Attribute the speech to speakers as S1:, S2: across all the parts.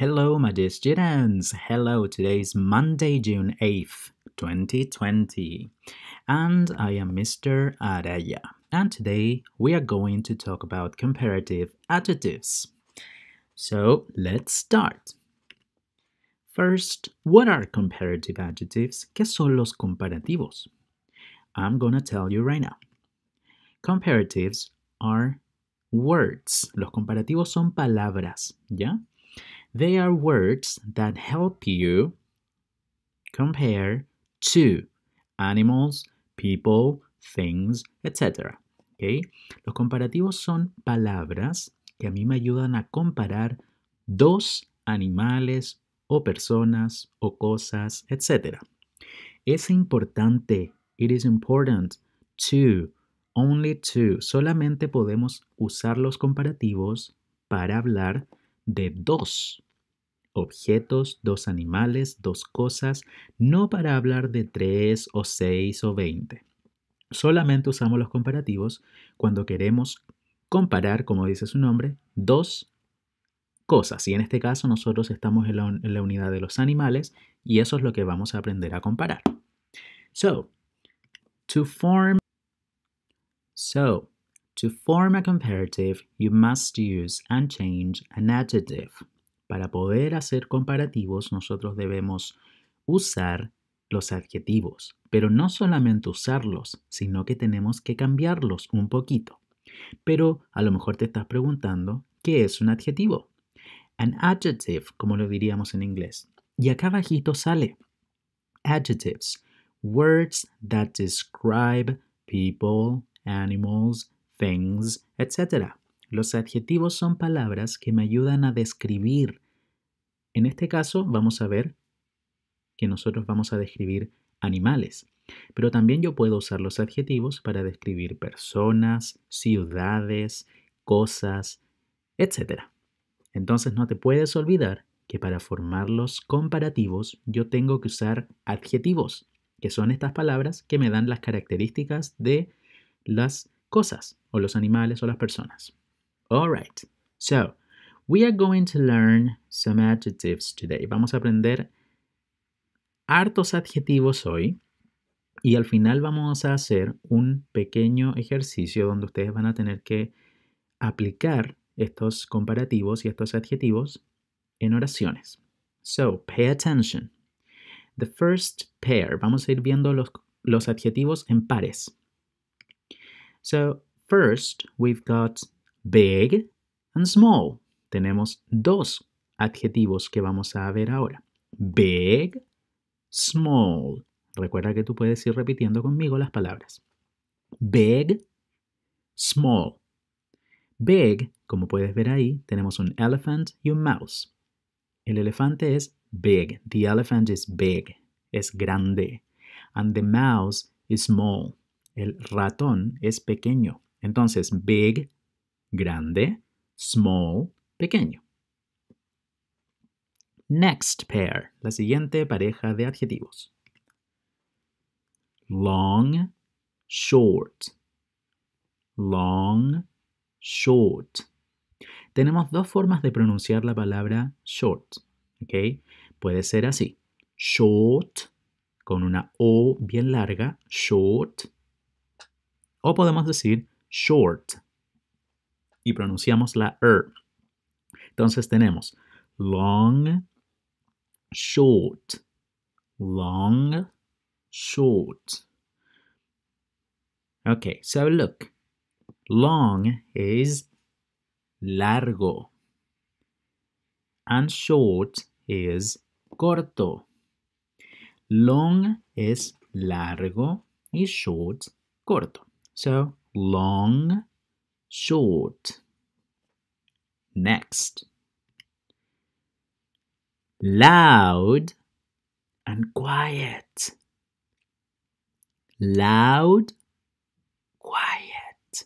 S1: Hello, my dear students. Hello, today is Monday, June 8th, 2020. And I am Mr. Araya. And today we are going to talk about comparative adjectives. So let's start. First, what are comparative adjectives? ¿Qué son los comparativos? I'm gonna tell you right now. Comparatives are words. Los comparativos son palabras, ¿ya? They are words that help you compare to animals, people, things, etc. ¿Okay? Los comparativos son palabras que a mí me ayudan a comparar dos animales o personas o cosas, etc. Es importante, it is important to, only to, solamente podemos usar los comparativos para hablar de dos objetos, dos animales, dos cosas, no para hablar de tres o seis o veinte. Solamente usamos los comparativos cuando queremos comparar, como dice su nombre, dos cosas. Y en este caso nosotros estamos en la, unidad de los animales y eso es lo que vamos a aprender a comparar. So, to form. So, To form a comparative, you must use and change an adjective. Para poder hacer comparativos, nosotros debemos usar los adjetivos, pero no solamente usarlos, sino que tenemos que cambiarlos un poquito. Pero a lo mejor te estás preguntando, ¿qué es un adjetivo? An adjective, como lo diríamos en inglés. Y acá abajito sale adjectives, words that describe people, animals, things, etc. Los adjetivos son palabras que me ayudan a describir. En este caso vamos a ver que nosotros vamos a describir animales, pero también yo puedo usar los adjetivos para describir personas, ciudades, cosas, etc. Entonces no te puedes olvidar que para formar los comparativos yo tengo que usar adjetivos, que son estas palabras que me dan las características de las cosas, o los animales, o las personas. Alright, so we are going to learn some adjectives today. Vamos a aprender hartos adjetivos hoy. Y al final vamos a hacer un pequeño ejercicio donde ustedes van a tener que aplicar estos comparativos y estos adjetivos en oraciones. So, pay attention. The first pair. Vamos a ir viendo los, los adjetivos en pares. So first we've got big and small. Tenemos dos adjetivos que vamos a ver ahora. Big, small. Recuerda que tú puedes ir repitiendo conmigo las palabras. Big, small. Big, como puedes ver ahí, tenemos un elephant y un mouse. El elefante es big. The elephant is big. Es grande. And the mouse is small. El ratón es pequeño. Entonces, big, grande, small, pequeño. Next pair, la siguiente pareja de adjetivos. Long, short. Long, short. Tenemos dos formas de pronunciar la palabra short. ¿ok? Puede ser así. Short, con una O bien larga, short, o podemos decir short y pronunciamos la er. Entonces tenemos long, short, long, short. Okay, so look. Long is largo. And short is corto. Long es largo y short corto. So long, short. Next. Loud and quiet. Loud, quiet.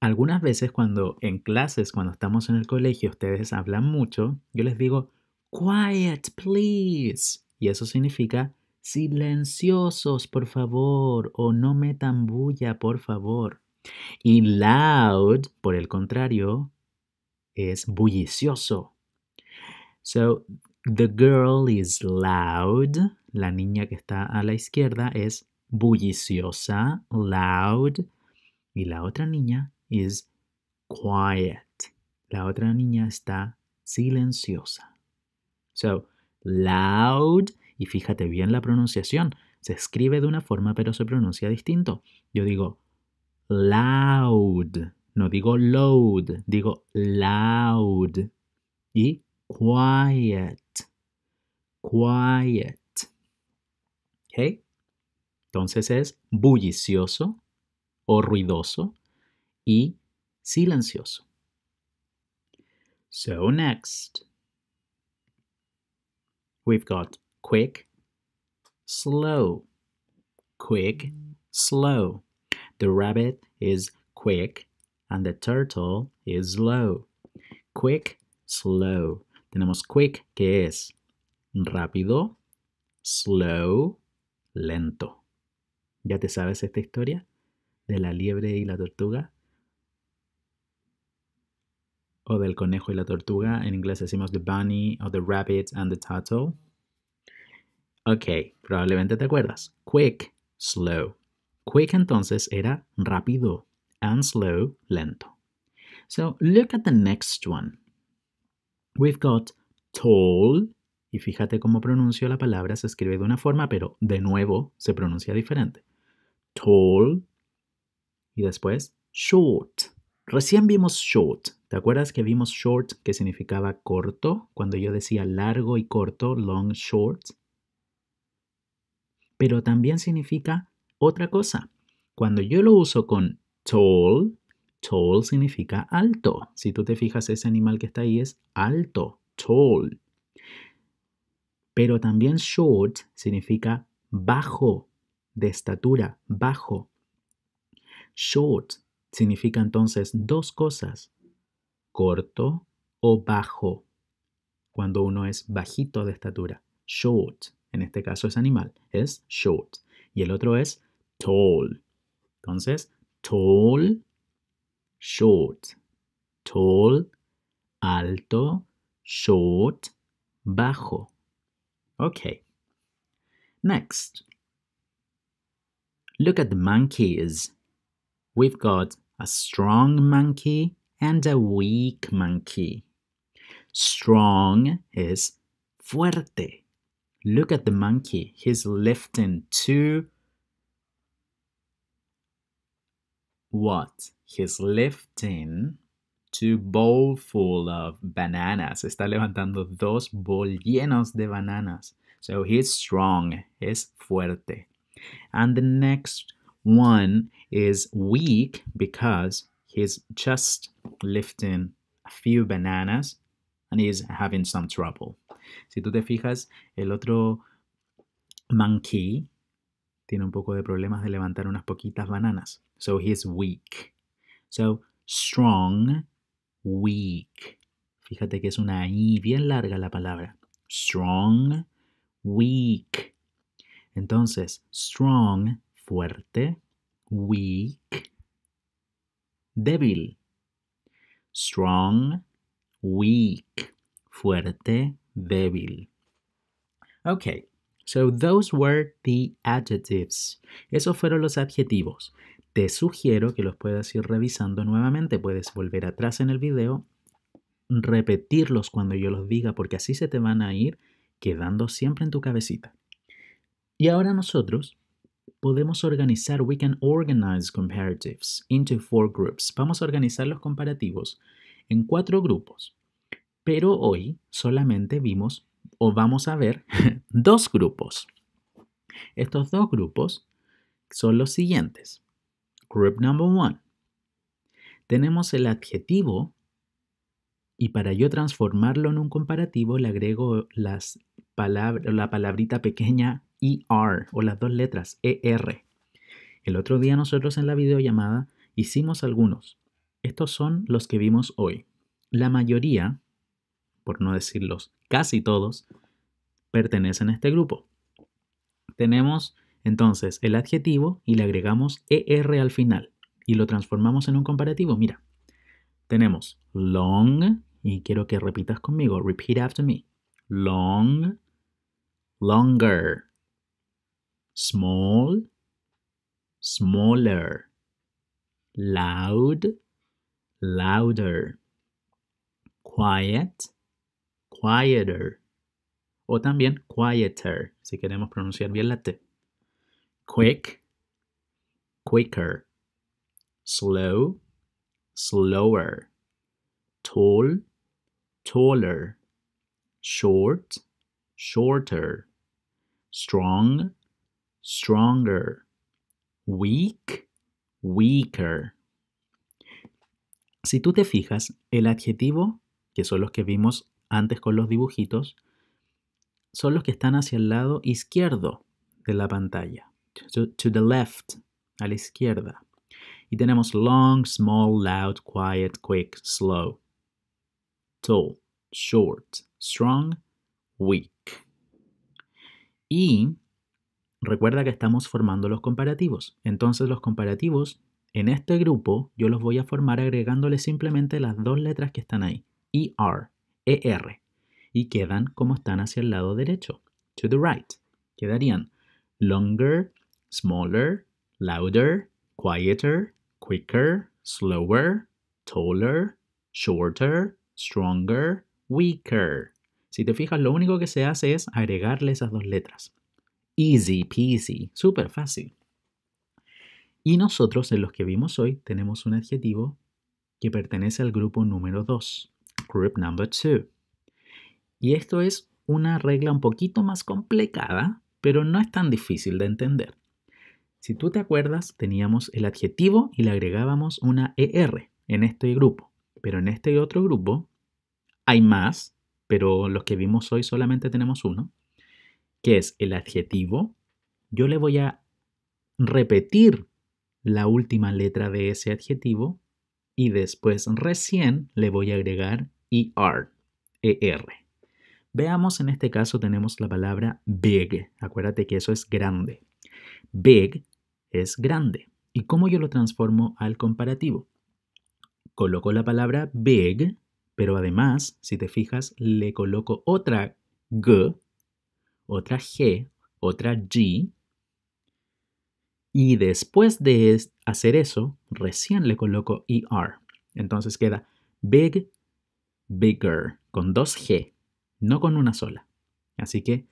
S1: Algunas veces cuando en clases, cuando estamos en el colegio, ustedes hablan mucho, yo les digo, quiet, please. Y eso significa Silenciosos, por favor, o no metan bulla, por favor. Y loud, por el contrario, es bullicioso. So, the girl is loud. La niña que está a la izquierda es bulliciosa, loud. Y la otra niña is quiet. La otra niña está silenciosa. So, loud y fíjate bien la pronunciación. Se escribe de una forma pero se pronuncia distinto. Yo digo loud, no digo load, digo loud. Y quiet, quiet. ¿Ok? Entonces es bullicioso o ruidoso y silencioso. So next, we've got quick, slow, quick, slow. The rabbit is quick and the turtle is slow. Quick, slow. Tenemos quick que es rápido, slow, lento. ¿Ya te sabes esta historia de la liebre y la tortuga? O del conejo y la tortuga. En inglés decimos the bunny or the rabbit and the turtle. Ok, probablemente te acuerdas. Quick, slow. Quick entonces era rápido and slow, lento. So look at the next one. We've got tall. Y fíjate cómo pronuncio la palabra, se escribe de una forma, pero de nuevo se pronuncia diferente. Tall. Y después short. Recién vimos short. ¿Te acuerdas que vimos short que significaba corto? Cuando yo decía largo y corto, long, short pero también significa otra cosa. Cuando yo lo uso con tall, tall significa alto. Si tú te fijas, ese animal que está ahí es alto, tall. Pero también short significa bajo de estatura, bajo. Short significa entonces dos cosas, corto o bajo, cuando uno es bajito de estatura, short en este caso es animal, es short. Y el otro es tall. Entonces, tall, short. Tall, alto, short, bajo. Okay. Next. Look at the monkeys. We've got a strong monkey and a weak monkey. Strong es fuerte. Look at the monkey. He's lifting two. What? He's lifting two bowl full of bananas. Está levantando dos bowl llenos de bananas. So he's strong. He's fuerte. And the next one is weak because he's just lifting a few bananas and he's having some trouble. Si tú te fijas, el otro monkey tiene un poco de problemas de levantar unas poquitas bananas. So he is weak. So strong, weak. Fíjate que es una I bien larga la palabra. Strong, weak. Entonces, strong, fuerte, weak, débil. Strong, weak, fuerte, débil. Okay, so those were the adjectives. Esos fueron los adjetivos. Te sugiero que los puedas ir revisando nuevamente. Puedes volver atrás en el video, repetirlos cuando yo los diga, porque así se te van a ir quedando siempre en tu cabecita. Y ahora nosotros podemos organizar, we can organize comparatives into four groups. Vamos a organizar los comparativos en cuatro grupos. Pero hoy solamente vimos o vamos a ver dos grupos. Estos dos grupos son los siguientes. Group number one. Tenemos el adjetivo y para yo transformarlo en un comparativo le agrego las la palabrita pequeña ER o las dos letras ER. El otro día nosotros en la videollamada hicimos algunos. Estos son los que vimos hoy. La mayoría por no decirlos casi todos, pertenecen a este grupo. Tenemos entonces el adjetivo y le agregamos er al final y lo transformamos en un comparativo. Mira, tenemos long y quiero que repitas conmigo, repeat after me. Long, longer. Small, smaller. Loud, louder. Quiet, quieter. O también quieter, si queremos pronunciar bien la T. Quick, quicker. Slow, slower. Tall, taller. Short, shorter. Strong, stronger. Weak, weaker. Si tú te fijas, el adjetivo, que son los que vimos antes con los dibujitos, son los que están hacia el lado izquierdo de la pantalla. To, the left, a la izquierda. Y tenemos long, small, loud, quiet, quick, slow. Tall, short, strong, weak. Y recuerda que estamos formando los comparativos. Entonces los comparativos en este grupo yo los voy a formar agregándole simplemente las dos letras que están ahí. ER. ER y quedan como están hacia el lado derecho, to the right. Quedarían longer, smaller, louder, quieter, quicker, slower, taller, shorter, stronger, weaker. Si te fijas, lo único que se hace es agregarle esas dos letras. Easy peasy, súper fácil. Y nosotros, en los que vimos hoy, tenemos un adjetivo que pertenece al grupo número 2 group number two Y esto es una regla un poquito más complicada, pero no es tan difícil de entender. Si tú te acuerdas, teníamos el adjetivo y le agregábamos una ER en este grupo, pero en este otro grupo hay más, pero los que vimos hoy solamente tenemos uno, que es el adjetivo. Yo le voy a repetir la última letra de ese adjetivo y después recién le voy a agregar ER. r E-R. Veamos, en este caso tenemos la palabra big. Acuérdate que eso es grande. Big es grande. ¿Y cómo yo lo transformo al comparativo? Coloco la palabra big, pero además, si te fijas, le coloco otra g, otra g, otra g. Y después de hacer eso, recién le coloco er. Entonces queda big bigger, con dos G, no con una sola. Así que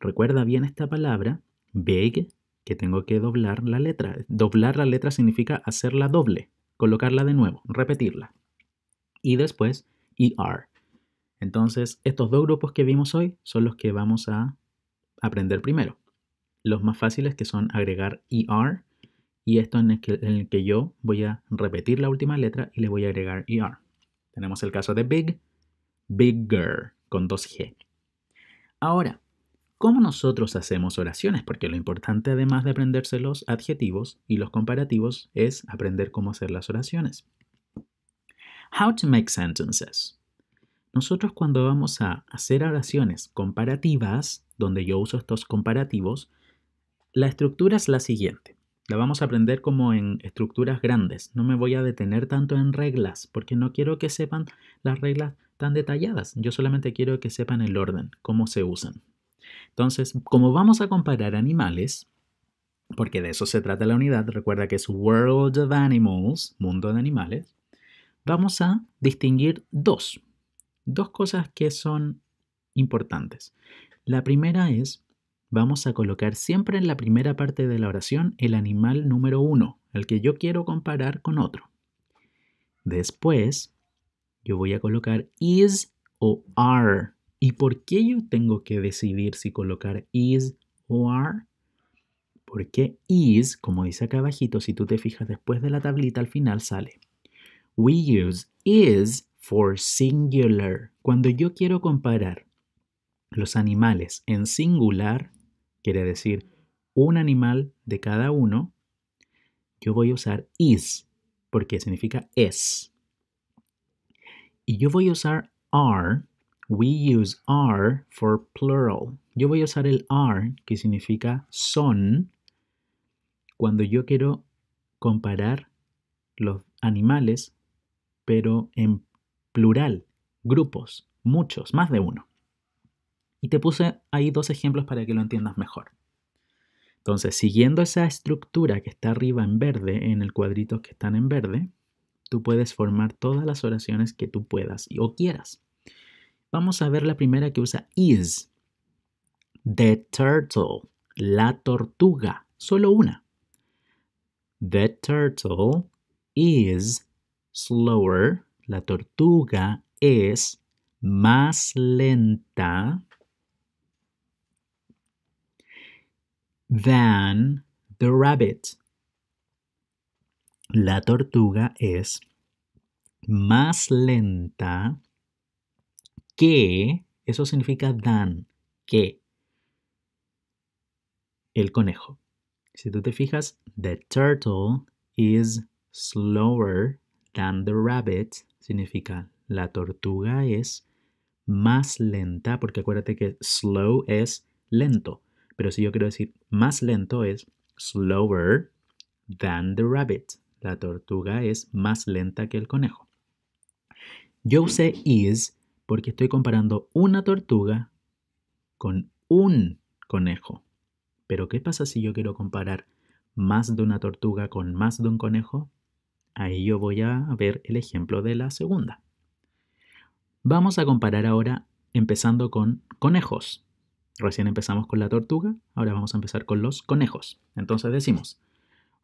S1: recuerda bien esta palabra, big, que tengo que doblar la letra. Doblar la letra significa hacerla doble, colocarla de nuevo, repetirla. Y después, ER. Entonces, estos dos grupos que vimos hoy son los que vamos a aprender primero. Los más fáciles que son agregar ER y esto en el, que, yo voy a repetir la última letra y le voy a agregar ER. Tenemos el caso de big, bigger, con dos G. Ahora, ¿cómo nosotros hacemos oraciones? Porque lo importante, además de aprenderse los adjetivos y los comparativos, es aprender cómo hacer las oraciones. How to make sentences. Nosotros cuando vamos a hacer oraciones comparativas, donde yo uso estos comparativos, la estructura es la siguiente. La vamos a aprender como en estructuras grandes. No me voy a detener tanto en reglas, porque no quiero que sepan las reglas tan detalladas. Yo solamente quiero que sepan el orden, cómo se usan. Entonces, como vamos a comparar animales, porque de eso se trata la unidad, recuerda que es World of Animals, mundo de animales, vamos a distinguir dos, dos cosas que son importantes. La primera es vamos a colocar siempre en la primera parte de la oración el animal número uno, el que yo quiero comparar con otro. Después, yo voy a colocar is o are. ¿Y por qué yo tengo que decidir si colocar is o are? Porque is, como dice acá abajito, si tú te fijas después de la tablita al final sale. We use is for singular. Cuando yo quiero comparar los animales en singular, quiere decir un animal de cada uno, yo voy a usar is, porque significa es. Y yo voy a usar are, we use are for plural. Yo voy a usar el are, que significa son, cuando yo quiero comparar los animales, pero en plural, grupos, muchos, más de uno. Y te puse ahí dos ejemplos para que lo entiendas mejor. Entonces, siguiendo esa estructura que está arriba en verde, en el cuadrito que están en verde, tú puedes formar todas las oraciones que tú puedas y, o quieras. Vamos a ver la primera que usa is. The turtle, la tortuga, solo una. The turtle is slower, la tortuga es más lenta than the rabbit. La tortuga es más lenta que, eso significa than, que el conejo. Si tú te fijas, the turtle is slower than the rabbit, significa la tortuga es más lenta, porque acuérdate que slow es lento. Pero si yo quiero decir más lento es slower than the rabbit. La tortuga es más lenta que el conejo. Yo usé is porque estoy comparando una tortuga con un conejo. Pero ¿qué pasa si yo quiero comparar más de una tortuga con más de un conejo? Ahí yo voy a ver el ejemplo de la segunda. Vamos a comparar ahora empezando con conejos. Recién empezamos con la tortuga, ahora vamos a empezar con los conejos. Entonces decimos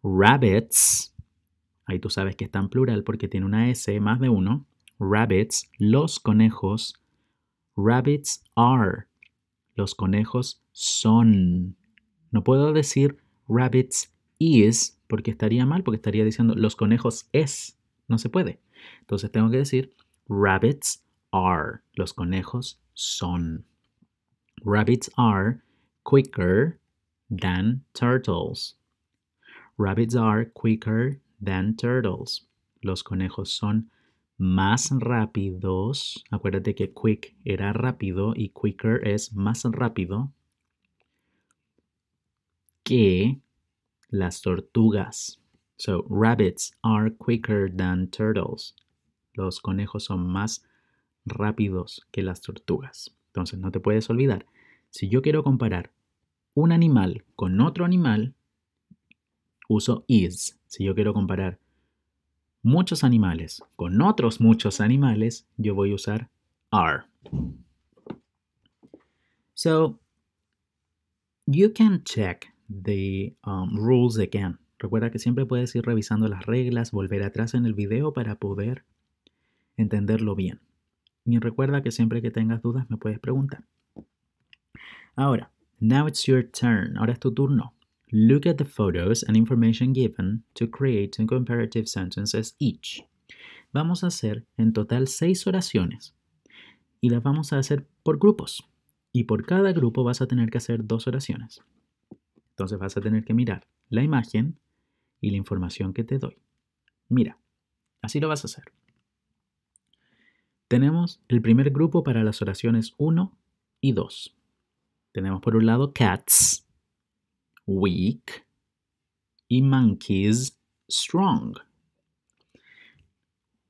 S1: rabbits, ahí tú sabes que está en plural porque tiene una S más de uno. Rabbits, los conejos. Rabbits are, los conejos son. No puedo decir rabbits is porque estaría mal, porque estaría diciendo los conejos es. No se puede. Entonces tengo que decir rabbits are, los conejos son. Rabbits are quicker than turtles. Rabbits are quicker than turtles. Los conejos son más rápidos. Acuérdate que quick era rápido y quicker es más rápido que las tortugas. So, rabbits are quicker than turtles. Los conejos son más rápidos que las tortugas. Entonces, no te puedes olvidar si yo quiero comparar un animal con otro animal, uso is. Si yo quiero comparar muchos animales con otros muchos animales, yo voy a usar are. So, you can check the um, rules again. Recuerda que siempre puedes ir revisando las reglas, volver atrás en el video para poder entenderlo bien. Y recuerda que siempre que tengas dudas me puedes preguntar. Ahora, now it's your turn. Ahora es tu turno. Look at the photos and information given to create two comparative sentences each. Vamos a hacer en total seis oraciones y las vamos a hacer por grupos. Y por cada grupo vas a tener que hacer dos oraciones. Entonces vas a tener que mirar la imagen y la información que te doy. Mira, así lo vas a hacer. Tenemos el primer grupo para las oraciones 1 y 2. Tenemos por un lado cats, weak, y monkeys, strong.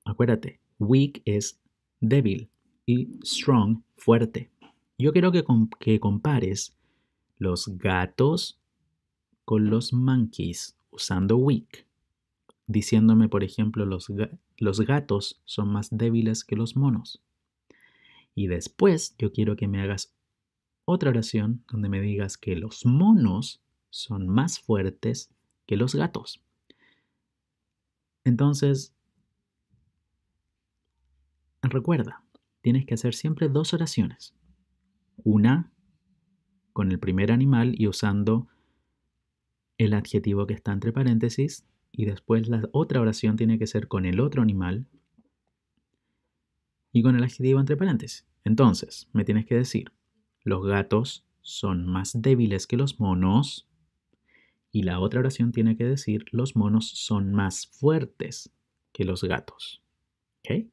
S1: Acuérdate, weak es débil y strong, fuerte. Yo quiero que, compares los gatos con los monkeys usando weak, diciéndome, por ejemplo, los, los gatos son más débiles que los monos. Y después yo quiero que me hagas otra oración donde me digas que los monos son más fuertes que los gatos. Entonces, recuerda, tienes que hacer siempre dos oraciones. Una con el primer animal y usando el adjetivo que está entre paréntesis y después la otra oración tiene que ser con el otro animal y con el adjetivo entre paréntesis. Entonces, me tienes que decir, los gatos son más débiles que los monos. Y la otra oración tiene que decir, los monos son más fuertes que los gatos. Okay?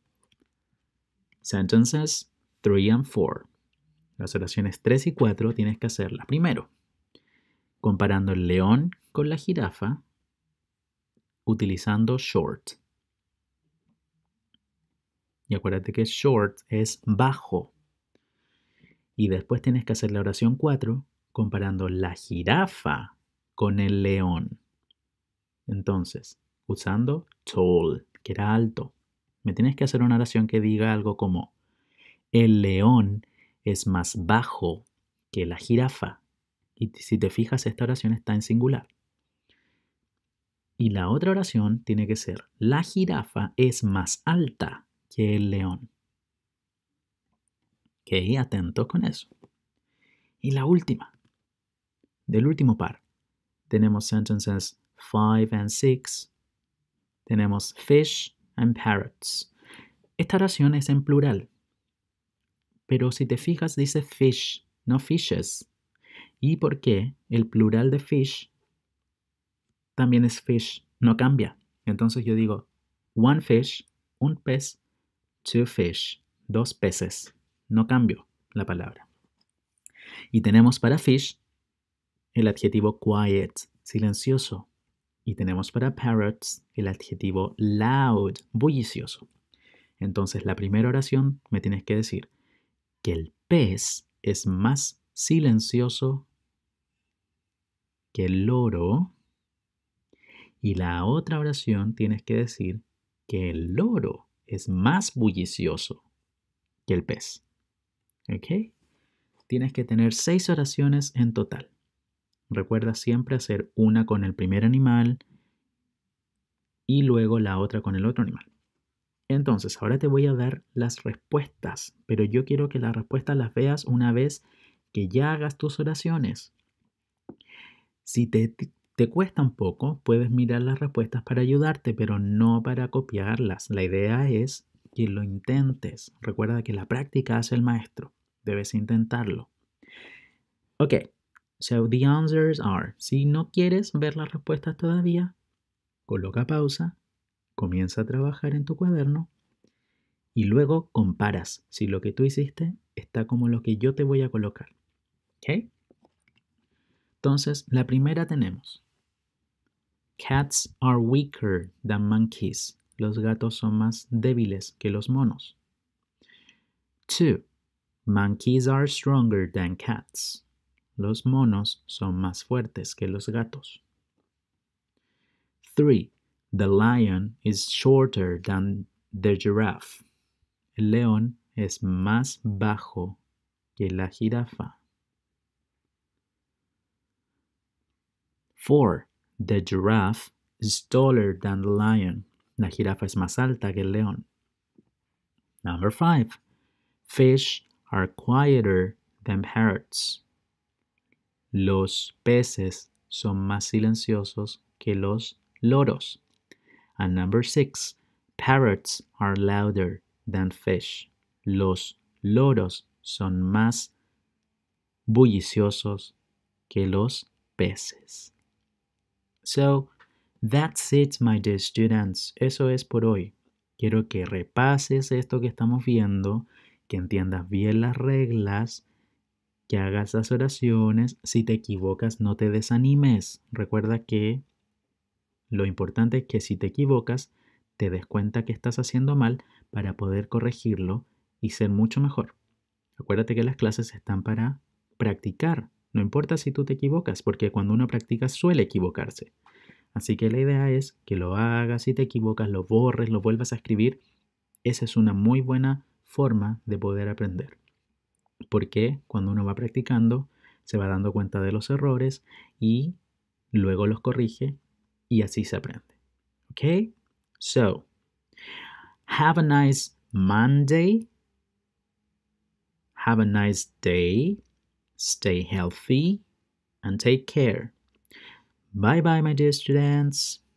S1: Sentences 3 and 4. Las oraciones 3 y 4 tienes que hacerlas primero. Comparando el león con la jirafa utilizando short. Y acuérdate que short es bajo, y después tienes que hacer la oración 4 comparando la jirafa con el león. Entonces, usando tall, que era alto, me tienes que hacer una oración que diga algo como, el león es más bajo que la jirafa. Y si te fijas, esta oración está en singular. Y la otra oración tiene que ser, la jirafa es más alta que el león que con eso. Y la última, del último par, tenemos sentences 5 and 6, tenemos fish and parrots. Esta oración es en plural, pero si te fijas dice fish, no fishes. ¿Y por qué el plural de fish también es fish? No cambia. Entonces yo digo one fish, un pez, two fish, dos peces. No cambio la palabra. Y tenemos para fish el adjetivo quiet, silencioso. Y tenemos para parrots el adjetivo loud, bullicioso. Entonces la primera oración me tienes que decir que el pez es más silencioso que el loro. Y la otra oración tienes que decir que el loro es más bullicioso que el pez. ¿Ok? Tienes que tener seis oraciones en total. Recuerda siempre hacer una con el primer animal y luego la otra con el otro animal. Entonces, ahora te voy a dar las respuestas, pero yo quiero que las respuestas las veas una vez que ya hagas tus oraciones. Si te, te cuesta un poco, puedes mirar las respuestas para ayudarte, pero no para copiarlas. La idea es que lo intentes. Recuerda que la práctica hace el maestro debes intentarlo. Ok, so the answers are, si no quieres ver las respuestas todavía, coloca pausa, comienza a trabajar en tu cuaderno y luego comparas si lo que tú hiciste está como lo que yo te voy a colocar. ¿Ok? Entonces, la primera tenemos. Cats are weaker than monkeys. Los gatos son más débiles que los monos. Two. Monkeys are stronger than cats. Los monos son más fuertes que los gatos. 3. The lion is shorter than the giraffe. El león es más bajo que la jirafa. 4. The giraffe is taller than the lion. La jirafa es más alta que el león. Number 5. Fish are quieter than parrots. Los peces son más silenciosos que los loros. And number six, parrots are louder than fish. Los loros son más bulliciosos que los peces. So, that's it, my dear students. Eso es por hoy. Quiero que repases esto que estamos viendo que entiendas bien las reglas, que hagas las oraciones. Si te equivocas, no te desanimes. Recuerda que lo importante es que si te equivocas, te des cuenta que estás haciendo mal para poder corregirlo y ser mucho mejor. Acuérdate que las clases están para practicar. No importa si tú te equivocas, porque cuando uno practica suele equivocarse. Así que la idea es que lo hagas, si te equivocas, lo borres, lo vuelvas a escribir. Esa es una muy buena forma de poder aprender. Porque cuando uno va practicando, se va dando cuenta de los errores y luego los corrige y así se aprende. ¿Ok? So, have a nice Monday. Have a nice day. Stay healthy and take care. Bye bye, my dear students.